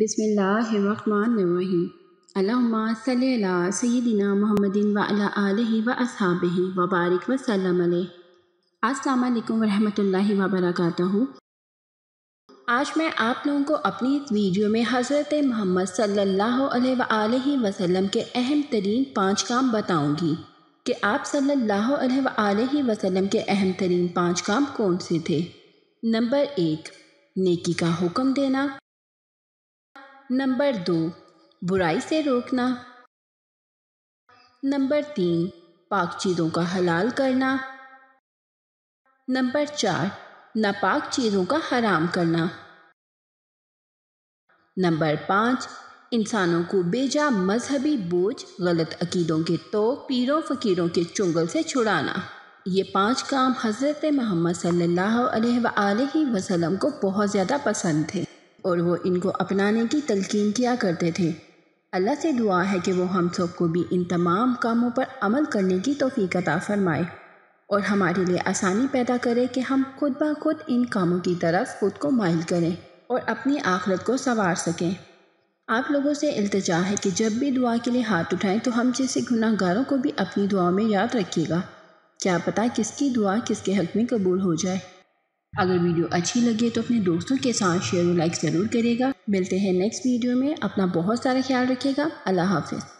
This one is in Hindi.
बिसमीम अल्ला सैदिना महमदिन वाला व असहाब वबारक वसलम असलकम वरहमल वबरक आज मैं आप लोगों को अपनी इस वीडियो में हज़रत मोहम्मद सल्लल्लाहु अलैहि के अहम तरीन पाँच काम बताऊँगी कि आप सल्लल्लाहु अलैहि के अहम तरीन पाँच काम कौन से थे नंबर एक नेकी का हुक्म देना नंबर दो बुराई से रोकना नंबर तीन पाक चीज़ों का हलाल करना नंबर चार नापाक चीज़ों का हराम करना नंबर पाँच इंसानों को बेजा मजहबी बोझ गलत अकीदों के तो पीरों फ़कीरों के चुंगल से छुड़ाना ये पांच काम हज़रत महम्मद सल्लल्लाहु अलैहि वसल्लम को बहुत ज़्यादा पसंद थे और वो इनको अपनाने की तलकिन किया करते थे अल्लाह से दुआ है कि वो हम सबको भी इन तमाम कामों पर अमल करने की तोफ़ी फरमाए और हमारे लिए आसानी पैदा करे कि हम खुद ब खुद इन कामों की तरफ खुद को माइल करें और अपनी आखरत को संवार सकें आप लोगों से अल्तजा है कि जब भी दुआ के लिए हाथ उठाएं तो हम जैसे गुनाहगारों को भी अपनी दुआ में याद रखिएगा क्या पता किसकी दुआ किसके हक में कबूल हो जाए अगर वीडियो अच्छी लगे तो अपने दोस्तों के साथ शेयर और लाइक ज़रूर करेगा मिलते हैं नेक्स्ट वीडियो में अपना बहुत सारा ख्याल रखिएगा अल्लाह हाफिज़